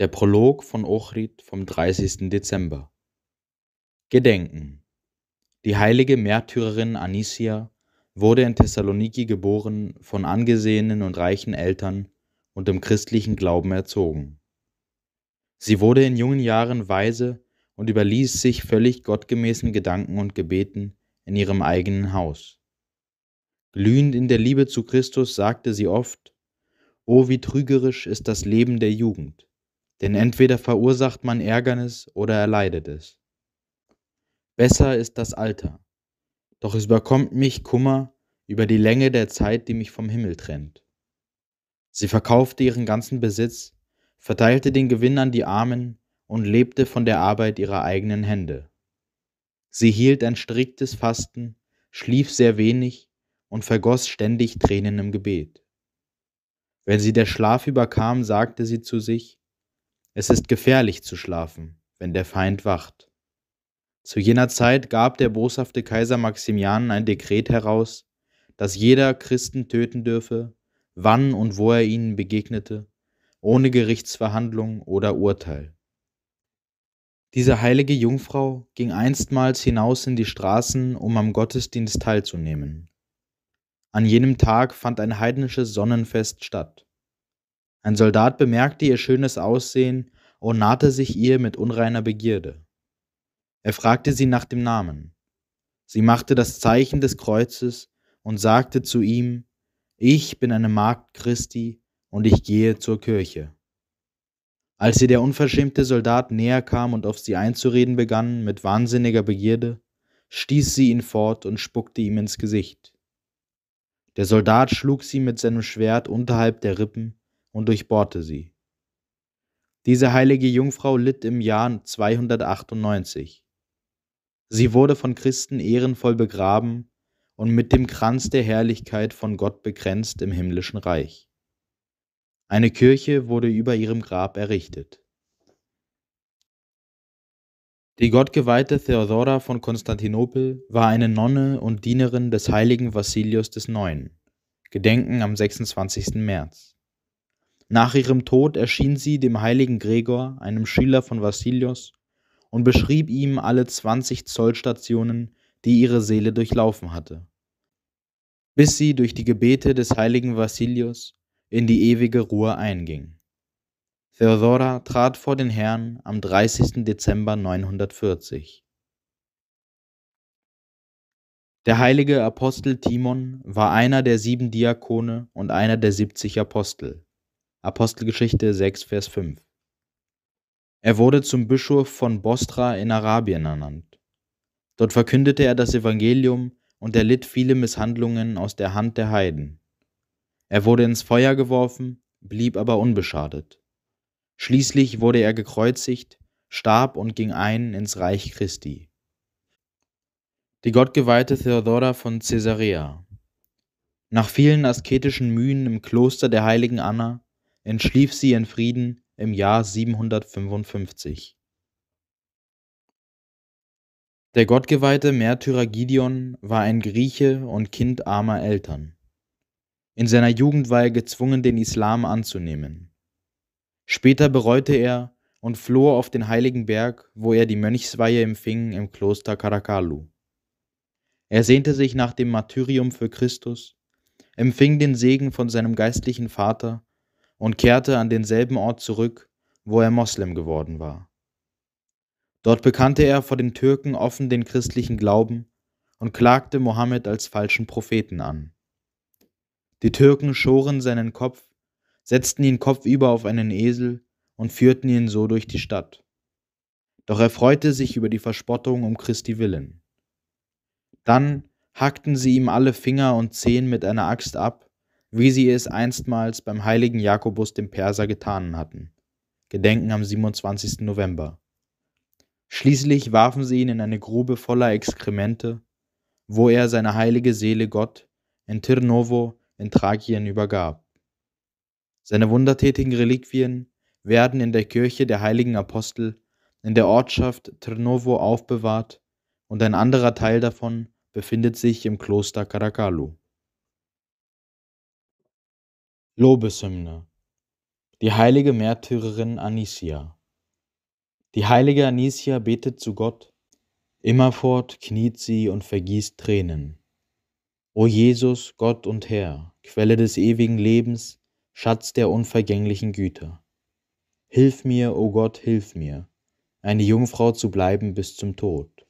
Der Prolog von Ochrid vom 30. Dezember. Gedenken. Die heilige Märtyrerin Anisia wurde in Thessaloniki geboren, von angesehenen und reichen Eltern und im christlichen Glauben erzogen. Sie wurde in jungen Jahren weise und überließ sich völlig gottgemäßen Gedanken und Gebeten in ihrem eigenen Haus. Glühend in der Liebe zu Christus sagte sie oft, O wie trügerisch ist das Leben der Jugend denn entweder verursacht man Ärgernis oder erleidet es. Besser ist das Alter, doch es überkommt mich Kummer über die Länge der Zeit, die mich vom Himmel trennt. Sie verkaufte ihren ganzen Besitz, verteilte den Gewinn an die Armen und lebte von der Arbeit ihrer eigenen Hände. Sie hielt ein striktes Fasten, schlief sehr wenig und vergoss ständig Tränen im Gebet. Wenn sie der Schlaf überkam, sagte sie zu sich, es ist gefährlich zu schlafen, wenn der Feind wacht. Zu jener Zeit gab der boshafte Kaiser Maximian ein Dekret heraus, dass jeder Christen töten dürfe, wann und wo er ihnen begegnete, ohne Gerichtsverhandlung oder Urteil. Diese heilige Jungfrau ging einstmals hinaus in die Straßen, um am Gottesdienst teilzunehmen. An jenem Tag fand ein heidnisches Sonnenfest statt. Ein Soldat bemerkte ihr schönes Aussehen und nahte sich ihr mit unreiner Begierde. Er fragte sie nach dem Namen. Sie machte das Zeichen des Kreuzes und sagte zu ihm, Ich bin eine Magd Christi und ich gehe zur Kirche. Als ihr der unverschämte Soldat näher kam und auf sie einzureden begann mit wahnsinniger Begierde, stieß sie ihn fort und spuckte ihm ins Gesicht. Der Soldat schlug sie mit seinem Schwert unterhalb der Rippen und durchbohrte sie. Diese heilige Jungfrau litt im Jahr 298. Sie wurde von Christen ehrenvoll begraben und mit dem Kranz der Herrlichkeit von Gott bekränzt im himmlischen Reich. Eine Kirche wurde über ihrem Grab errichtet. Die gottgeweihte Theodora von Konstantinopel war eine Nonne und Dienerin des heiligen Vassilius des Neuen, gedenken am 26. März. Nach ihrem Tod erschien sie dem heiligen Gregor, einem Schüler von Vassilios, und beschrieb ihm alle 20 Zollstationen, die ihre Seele durchlaufen hatte, bis sie durch die Gebete des heiligen Vassilios in die ewige Ruhe einging. Theodora trat vor den Herrn am 30. Dezember 940. Der heilige Apostel Timon war einer der sieben Diakone und einer der siebzig Apostel. Apostelgeschichte 6, Vers 5. Er wurde zum Bischof von Bostra in Arabien ernannt. Dort verkündete er das Evangelium und erlitt viele Misshandlungen aus der Hand der Heiden. Er wurde ins Feuer geworfen, blieb aber unbeschadet. Schließlich wurde er gekreuzigt, starb und ging ein ins Reich Christi. Die gottgeweihte Theodora von Caesarea. Nach vielen asketischen Mühen im Kloster der heiligen Anna entschlief sie in Frieden im Jahr 755. Der gottgeweihte Märtyrer Gideon war ein Grieche und Kind armer Eltern. In seiner Jugend war er gezwungen, den Islam anzunehmen. Später bereute er und floh auf den heiligen Berg, wo er die Mönchsweihe empfing im Kloster Karakalu. Er sehnte sich nach dem Martyrium für Christus, empfing den Segen von seinem geistlichen Vater und kehrte an denselben Ort zurück, wo er Moslem geworden war. Dort bekannte er vor den Türken offen den christlichen Glauben und klagte Mohammed als falschen Propheten an. Die Türken schoren seinen Kopf, setzten ihn kopfüber auf einen Esel und führten ihn so durch die Stadt. Doch er freute sich über die Verspottung um Christi willen. Dann hackten sie ihm alle Finger und Zehen mit einer Axt ab wie sie es einstmals beim heiligen Jakobus dem Perser getan hatten. Gedenken am 27. November. Schließlich warfen sie ihn in eine Grube voller Exkremente, wo er seine heilige Seele Gott in Tirnovo in Thrakien übergab. Seine wundertätigen Reliquien werden in der Kirche der heiligen Apostel in der Ortschaft Tirnovo aufbewahrt und ein anderer Teil davon befindet sich im Kloster Caracallu. Lobeshymne. Die heilige Märtyrerin Anicia. Die heilige Anicia betet zu Gott. Immerfort kniet sie und vergießt Tränen. O Jesus, Gott und Herr, Quelle des ewigen Lebens, Schatz der unvergänglichen Güter. Hilf mir, o Gott, hilf mir, eine Jungfrau zu bleiben bis zum Tod,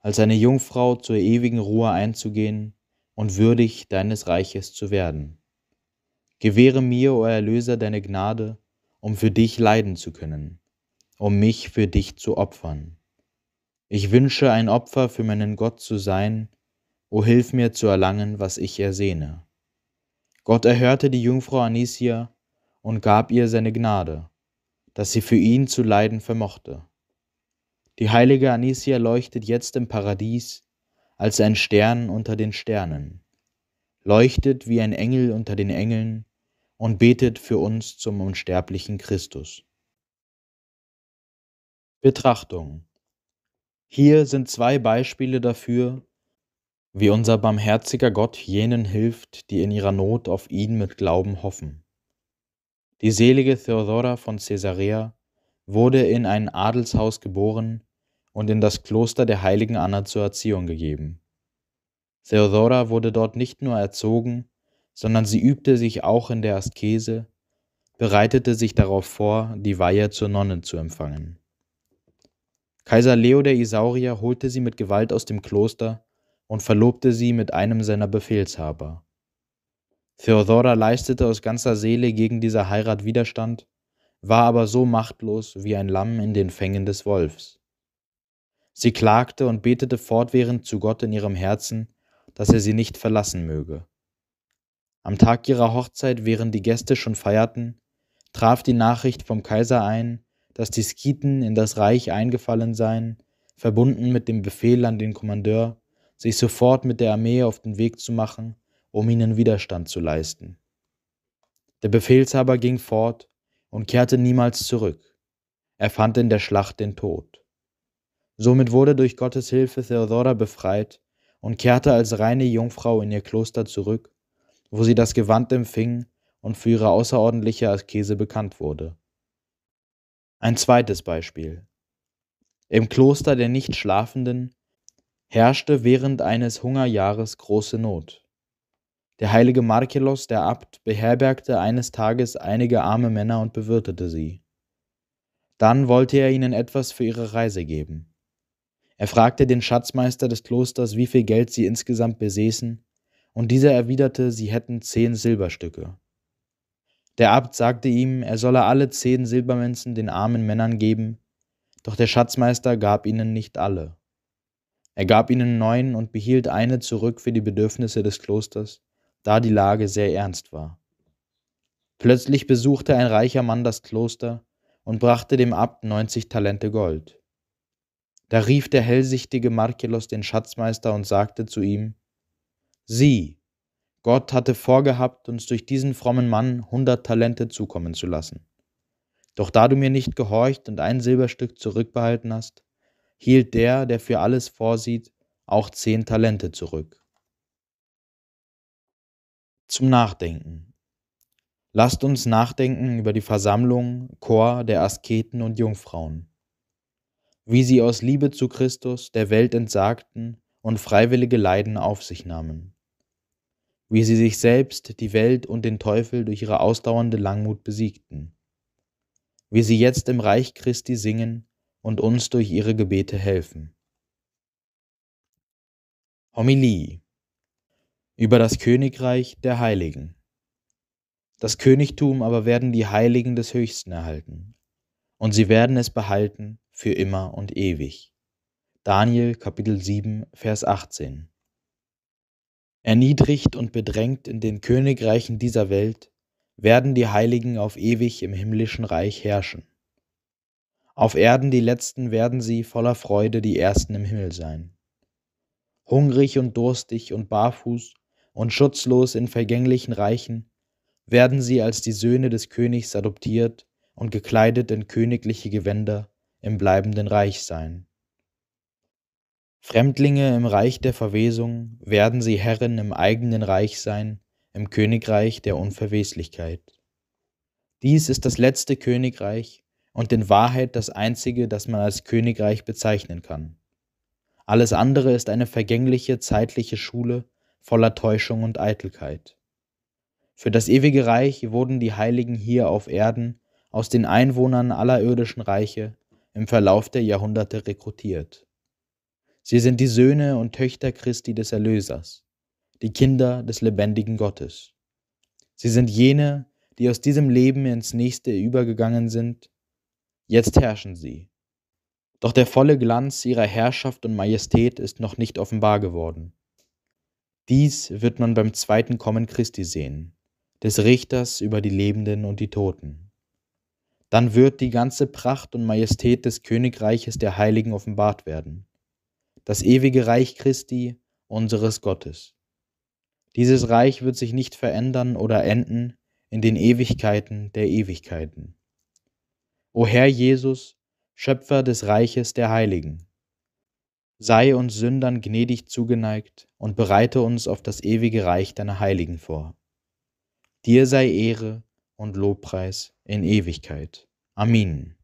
als eine Jungfrau zur ewigen Ruhe einzugehen und würdig deines Reiches zu werden. Gewähre mir, o Erlöser, deine Gnade, um für dich leiden zu können, um mich für dich zu opfern. Ich wünsche, ein Opfer für meinen Gott zu sein, o hilf mir zu erlangen, was ich ersehne. Gott erhörte die Jungfrau Anisia und gab ihr seine Gnade, dass sie für ihn zu leiden vermochte. Die heilige Anisia leuchtet jetzt im Paradies als ein Stern unter den Sternen, leuchtet wie ein Engel unter den Engeln und betet für uns zum unsterblichen Christus. Betrachtung Hier sind zwei Beispiele dafür, wie unser barmherziger Gott jenen hilft, die in ihrer Not auf ihn mit Glauben hoffen. Die selige Theodora von Caesarea wurde in ein Adelshaus geboren und in das Kloster der heiligen Anna zur Erziehung gegeben. Theodora wurde dort nicht nur erzogen, sondern sie übte sich auch in der Askese, bereitete sich darauf vor, die Weihe zur Nonne zu empfangen. Kaiser Leo der Isaurier holte sie mit Gewalt aus dem Kloster und verlobte sie mit einem seiner Befehlshaber. Theodora leistete aus ganzer Seele gegen diese Heirat Widerstand, war aber so machtlos wie ein Lamm in den Fängen des Wolfs. Sie klagte und betete fortwährend zu Gott in ihrem Herzen, dass er sie nicht verlassen möge. Am Tag ihrer Hochzeit, während die Gäste schon feierten, traf die Nachricht vom Kaiser ein, dass die Skiten in das Reich eingefallen seien, verbunden mit dem Befehl an den Kommandeur, sich sofort mit der Armee auf den Weg zu machen, um ihnen Widerstand zu leisten. Der Befehlshaber ging fort und kehrte niemals zurück. Er fand in der Schlacht den Tod. Somit wurde durch Gottes Hilfe Theodora befreit und kehrte als reine Jungfrau in ihr Kloster zurück, wo sie das Gewand empfing und für ihre außerordentliche Askese bekannt wurde. Ein zweites Beispiel. Im Kloster der Nichtschlafenden herrschte während eines Hungerjahres große Not. Der heilige Markelos, der Abt, beherbergte eines Tages einige arme Männer und bewirtete sie. Dann wollte er ihnen etwas für ihre Reise geben. Er fragte den Schatzmeister des Klosters, wie viel Geld sie insgesamt besäßen, und dieser erwiderte, sie hätten zehn Silberstücke. Der Abt sagte ihm, er solle alle zehn Silbermünzen den armen Männern geben, doch der Schatzmeister gab ihnen nicht alle. Er gab ihnen neun und behielt eine zurück für die Bedürfnisse des Klosters, da die Lage sehr ernst war. Plötzlich besuchte ein reicher Mann das Kloster und brachte dem Abt neunzig Talente Gold. Da rief der hellsichtige Markelos den Schatzmeister und sagte zu ihm, Sieh, Gott hatte vorgehabt, uns durch diesen frommen Mann hundert Talente zukommen zu lassen. Doch da du mir nicht gehorcht und ein Silberstück zurückbehalten hast, hielt der, der für alles vorsieht, auch zehn Talente zurück. Zum Nachdenken. Lasst uns nachdenken über die Versammlung, Chor der Asketen und Jungfrauen. Wie sie aus Liebe zu Christus der Welt entsagten und freiwillige Leiden auf sich nahmen wie sie sich selbst, die Welt und den Teufel durch ihre ausdauernde Langmut besiegten, wie sie jetzt im Reich Christi singen und uns durch ihre Gebete helfen. Homilie über das Königreich der Heiligen. Das Königtum aber werden die Heiligen des Höchsten erhalten, und sie werden es behalten für immer und ewig. Daniel Kapitel 7, Vers 18. Erniedrigt und bedrängt in den Königreichen dieser Welt, werden die Heiligen auf ewig im himmlischen Reich herrschen. Auf Erden die Letzten werden sie voller Freude die Ersten im Himmel sein. Hungrig und durstig und barfuß und schutzlos in vergänglichen Reichen werden sie als die Söhne des Königs adoptiert und gekleidet in königliche Gewänder im bleibenden Reich sein. Fremdlinge im Reich der Verwesung werden sie Herren im eigenen Reich sein, im Königreich der Unverweslichkeit. Dies ist das letzte Königreich und in Wahrheit das einzige, das man als Königreich bezeichnen kann. Alles andere ist eine vergängliche zeitliche Schule voller Täuschung und Eitelkeit. Für das ewige Reich wurden die Heiligen hier auf Erden aus den Einwohnern aller irdischen Reiche im Verlauf der Jahrhunderte rekrutiert. Sie sind die Söhne und Töchter Christi des Erlösers, die Kinder des lebendigen Gottes. Sie sind jene, die aus diesem Leben ins nächste übergegangen sind. Jetzt herrschen sie. Doch der volle Glanz ihrer Herrschaft und Majestät ist noch nicht offenbar geworden. Dies wird man beim zweiten Kommen Christi sehen, des Richters über die Lebenden und die Toten. Dann wird die ganze Pracht und Majestät des Königreiches der Heiligen offenbart werden das ewige Reich Christi, unseres Gottes. Dieses Reich wird sich nicht verändern oder enden in den Ewigkeiten der Ewigkeiten. O Herr Jesus, Schöpfer des Reiches der Heiligen, sei uns Sündern gnädig zugeneigt und bereite uns auf das ewige Reich deiner Heiligen vor. Dir sei Ehre und Lobpreis in Ewigkeit. Amen.